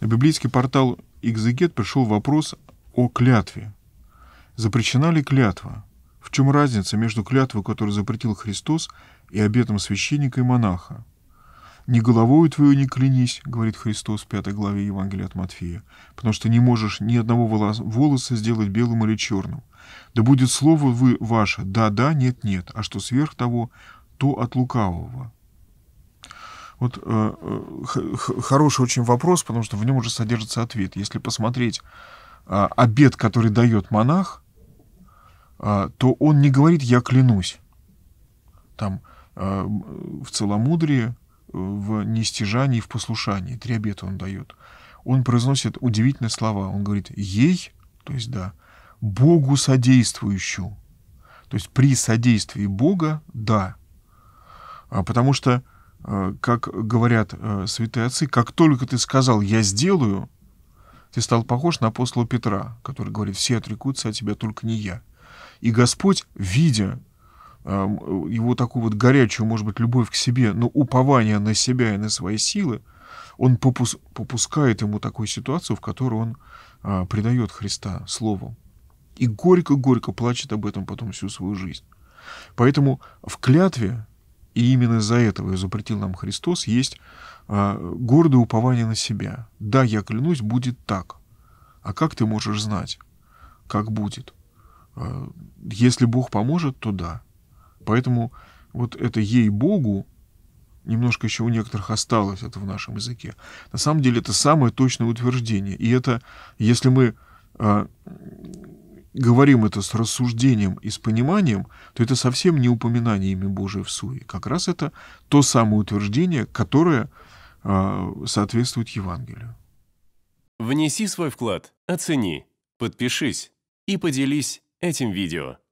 На библейский портал «Экзегет» пришел вопрос о клятве. Запрещена ли клятва? В чем разница между клятвой, которую запретил Христос, и обетом священника и монаха? Не головою твою не клянись», — говорит Христос в пятой главе Евангелия от Матфея, «потому что не можешь ни одного волоса сделать белым или черным. Да будет слово вы ваше «да-да», «нет-нет», а что сверх того, то от лукавого». Вот э, э хороший очень вопрос, потому что в нем уже содержится ответ. Если посмотреть э, а, обед, который дает монах, э, то он не говорит «я клянусь». Там э, в целомудрии, э, в нестяжании, в послушании три обета он дает. Он произносит удивительные слова. Он говорит «ей», то есть «да», «богу содействующую». То есть при содействии Бога – да. Потому что Э, как говорят э, святые отцы, как только ты сказал «я сделаю», ты стал похож на апостола Петра, который говорит «все отрекутся от тебя, только не я». И Господь, видя э, его такую вот горячую, может быть, любовь к себе, но упование на себя и на свои силы, он попускает ему такую ситуацию, в которой он а, предает Христа слову. И горько-горько плачет об этом потом всю свою жизнь. Поэтому в клятве и именно из-за этого и запретил нам Христос есть э, гордое упование на себя. Да, я клянусь, будет так. А как ты можешь знать, как будет? Э, если Бог поможет, то да. Поэтому вот это «ей Богу» немножко еще у некоторых осталось это в нашем языке. На самом деле это самое точное утверждение. И это, если мы а, говорим это с рассуждением и с пониманием, то это совсем не упоминание имя Божие в суе. Как раз это то самое утверждение, которое э, соответствует Евангелию. Внеси свой вклад, оцени, подпишись и поделись этим видео.